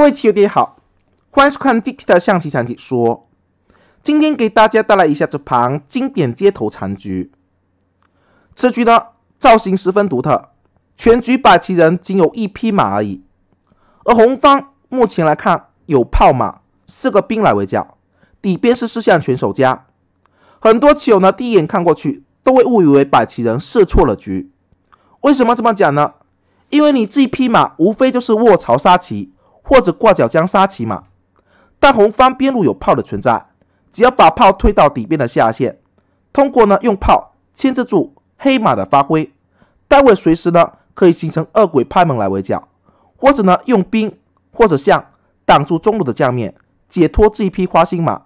各位棋友，大家好，欢迎收看今天的象棋讲解说。今天给大家带来一下这盘经典街头残局。此局呢，造型十分独特，全局摆棋人仅有一匹马而已。而红方目前来看，有炮马四个兵来围剿，底边是四象全守家。很多棋友呢，第一眼看过去，都会误以为摆棋人设错了局。为什么这么讲呢？因为你这一匹马，无非就是卧槽杀棋。或者挂角将杀骑马，但红方边路有炮的存在，只要把炮推到底边的下线，通过呢用炮牵制住黑马的发挥，单位随时呢可以形成二鬼拍门来围剿，或者呢用兵或者象挡住中路的将面，解脱这一匹花心马。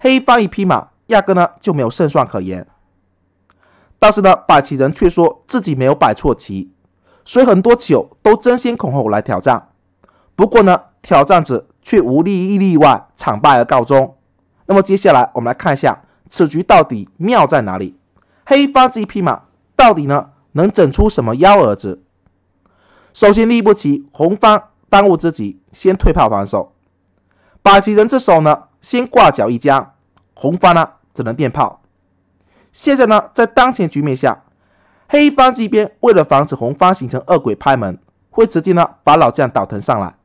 黑方一匹马压根呢就没有胜算可言。但是呢，摆棋人却说自己没有摆错棋，所以很多棋友都争先恐后来挑战。不过呢。挑战者却无一例外惨败而告终。那么接下来我们来看一下此局到底妙在哪里？黑方这一匹马到底呢能整出什么幺蛾子？首先立不棋，红方当务之急先退炮防守，白棋人之手呢先挂角一将，红方呢只能垫炮。现在呢在当前局面下，黑方这边为了防止红方形成恶鬼拍门，会直接呢把老将倒腾上来。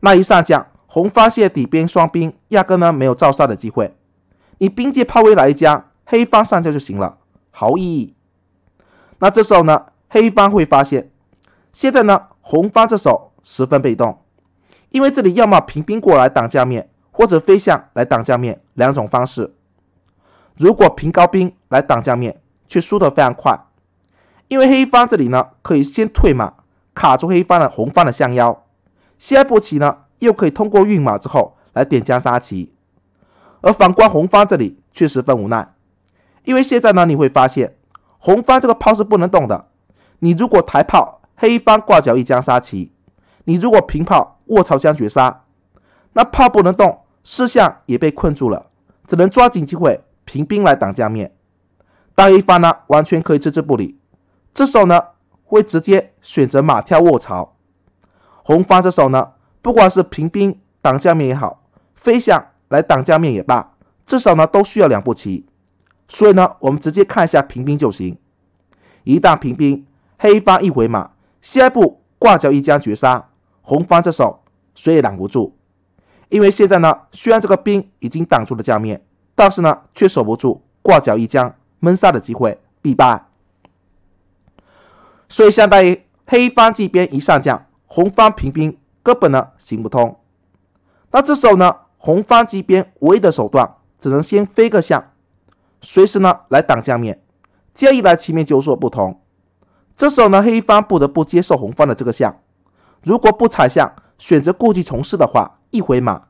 那一上将，红方现底边双兵，压根呢没有造杀的机会。你兵界炮位来一家，黑方上将就行了，毫无意义。那这时候呢，黑方会发现，现在呢红方这手十分被动，因为这里要么平兵过来挡将面，或者飞象来挡将面两种方式。如果平高兵来挡将面，却输得非常快，因为黑方这里呢可以先退马，卡住黑方的红方的象腰。下一步棋呢，又可以通过运马之后来点将杀棋，而反观红方这里却十分无奈，因为现在呢，你会发现红方这个炮是不能动的，你如果抬炮，黑方挂角一将杀棋；你如果平炮卧槽将绝杀，那炮不能动，四象也被困住了，只能抓紧机会平兵来挡将面。但黑方呢，完全可以置之不理，这时候呢会直接选择马跳卧槽。红方这手呢，不管是平兵挡将面也好，飞象来挡将面也罢，至少呢都需要两步棋。所以呢，我们直接看一下平兵就行。一旦平兵，黑方一回马，下一步挂角一将绝杀，红方这手谁也挡不住。因为现在呢，虽然这个兵已经挡住了将面，但是呢却守不住挂角一将闷杀的机会必败。所以相当于黑方这边一上将。红方平兵根本呢行不通，那这时候呢，红方这边唯一的手段只能先飞个象，随时呢来挡将面，这样一来棋面就有所不同。这时候呢，黑方不得不接受红方的这个象，如果不踩象，选择故技重施的话，一回马，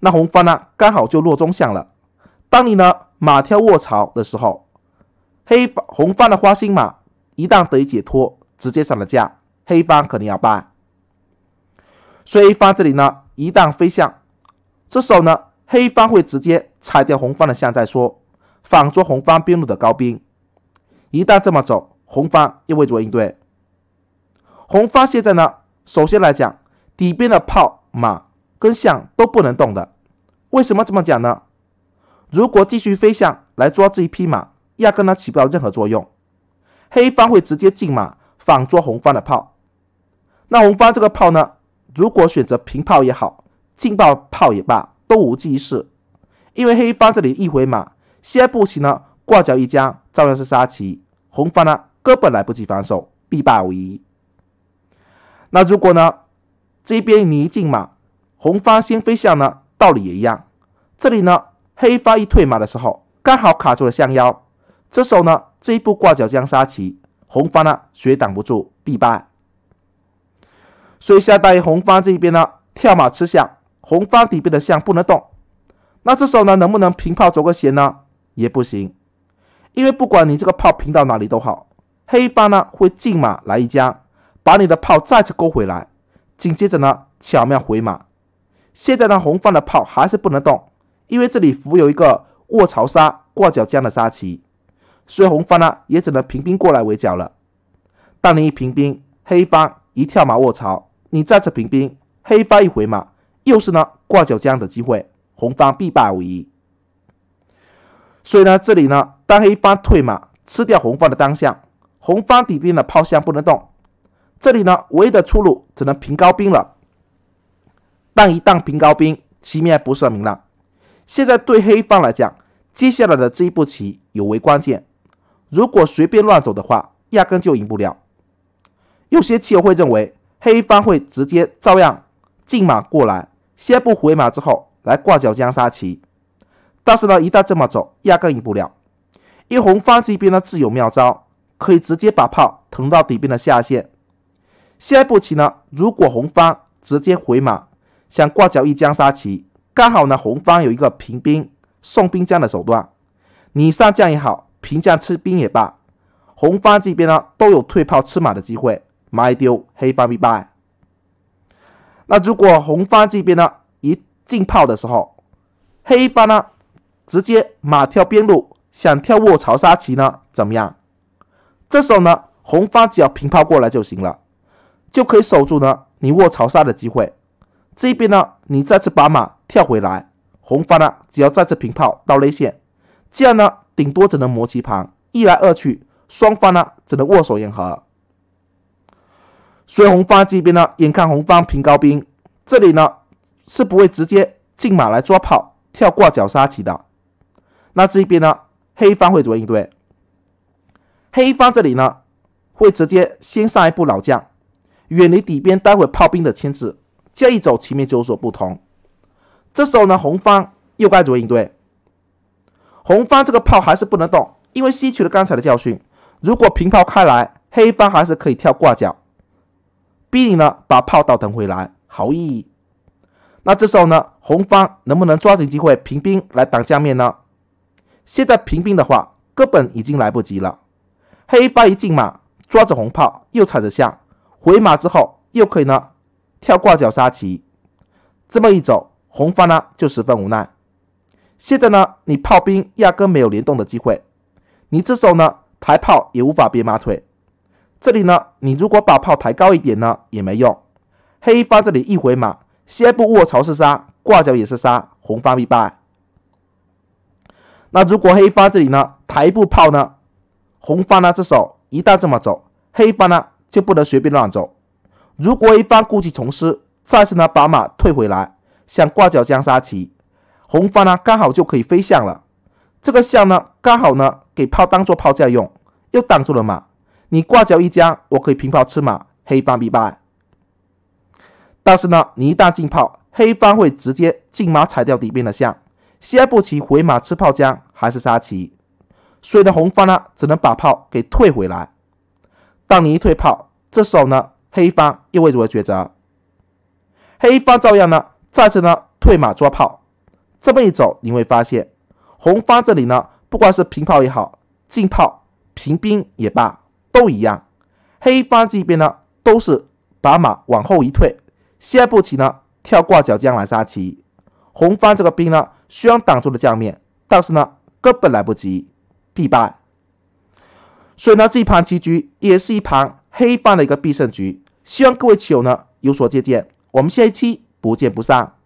那红方呢刚好就落中象了。当你呢马跳卧槽的时候，黑红方的花心马一旦得以解脱，直接上了架，黑方肯定要败。所黑方这里呢，一旦飞象，这时候呢，黑方会直接踩掉红方的象再说，反捉红方边路的高兵。一旦这么走，红方又未做应对。红方现在呢，首先来讲，底边的炮马跟象都不能动的。为什么这么讲呢？如果继续飞象来捉这一匹马，压根呢起不到任何作用。黑方会直接进马，反捉红方的炮。那红方这个炮呢？如果选择平炮也好，进炮炮也罢，都无济于事，因为黑方这里一回马，下一步棋呢挂角一将，照样是杀棋。红方呢根本来不及防守，必败无疑。那如果呢这边你一进马，红方先飞象呢道理也一样。这里呢黑方一退马的时候，刚好卡住了象腰，这时候呢这一步挂角将杀棋，红方呢谁挡不住，必败。所以当于红方这一边呢，跳马吃象，红方底边的象不能动。那这时候呢，能不能平炮走个斜呢？也不行，因为不管你这个炮平到哪里都好，黑方呢会进马来一将，把你的炮再次勾回来。紧接着呢，巧妙回马。现在呢，红方的炮还是不能动，因为这里伏有一个卧槽杀挂角将的杀棋，所以红方呢也只能平兵过来围剿了。但你一平兵，黑方一跳马卧槽。你再次平兵，黑方一回马，又是呢挂九江的机会，红方必败无疑。所以呢，这里呢，当黑方退马吃掉红方的单象，红方底兵的炮象不能动。这里呢，唯一的出路只能平高兵了。但一旦平高兵，棋面不是很明朗。现在对黑方来讲，接下来的这一步棋尤为关键。如果随便乱走的话，压根就赢不了。有些棋友会认为。黑方会直接照样进马过来，先不回马之后来挂角将杀棋。但是呢，一旦这么走，压根赢不了。一红方这边呢自有妙招，可以直接把炮腾到底边的下线。下一步棋呢，如果红方直接回马想挂角一将杀棋，刚好呢红方有一个平兵送兵将的手段，你上将也好，平将吃兵也罢，红方这边呢都有退炮吃马的机会。马丢黑方必败。那如果红方这边呢，一进炮的时候，黑方呢直接马跳边路，想跳卧槽杀棋呢，怎么样？这时候呢，红方只要平炮过来就行了，就可以守住呢你卧槽杀的机会。这边呢，你再次把马跳回来，红方呢只要再次平炮到内线，这样呢顶多只能磨棋盘，一来二去，双方呢只能握手言和。所以红方这边呢，眼看红方平高兵，这里呢是不会直接进马来抓炮、跳挂角杀棋的。那这一边呢，黑方会怎么应对？黑方这里呢会直接先上一步老将，远离底边，待会炮兵的牵制。这一走棋面就有所不同。这时候呢，红方又该怎么应对？红方这个炮还是不能动，因为吸取了刚才的教训，如果平炮开来，黑方还是可以跳挂角。逼你呢，把炮倒腾回来，毫无意义。那这时候呢，红方能不能抓紧机会平兵来挡江面呢？现在平兵的话，根本已经来不及了。黑方一进马，抓着红炮又踩着象，回马之后又可以呢跳挂角杀棋。这么一走，红方呢就十分无奈。现在呢，你炮兵压根没有联动的机会，你这时候呢抬炮也无法别马腿。这里呢，你如果把炮抬高一点呢，也没用。黑方这里一回马，先一步卧槽是杀，挂角也是杀，红方必败。那如果黑方这里呢，抬一步炮呢，红方呢这手一旦这么走，黑方呢就不能随便乱走。如果黑方故技重施，再次呢把马退回来，想挂角将杀棋，红方呢刚好就可以飞象了。这个象呢刚好呢给炮当做炮架用，又挡住了马。你挂角一将，我可以平炮吃马，黑方必败。但是呢，你一旦进炮，黑方会直接进马踩掉底边的象，先不棋回马吃炮将，还是杀棋。所以呢，红方呢只能把炮给退回来。当你一退炮，这时候呢，黑方又会如何抉择？黑方照样呢，再次呢退马捉炮。这么一走，你会发现，红方这里呢，不管是平炮也好，进炮平兵也罢。都一样，黑方这边呢都是把马往后一退，下步棋呢跳挂角将来杀棋。红方这个兵呢虽然挡住了将面，但是呢根本来不及，必败。所以呢这一盘棋局也是一盘黑方的一个必胜局。希望各位棋友呢有所借鉴。我们下一期不见不散。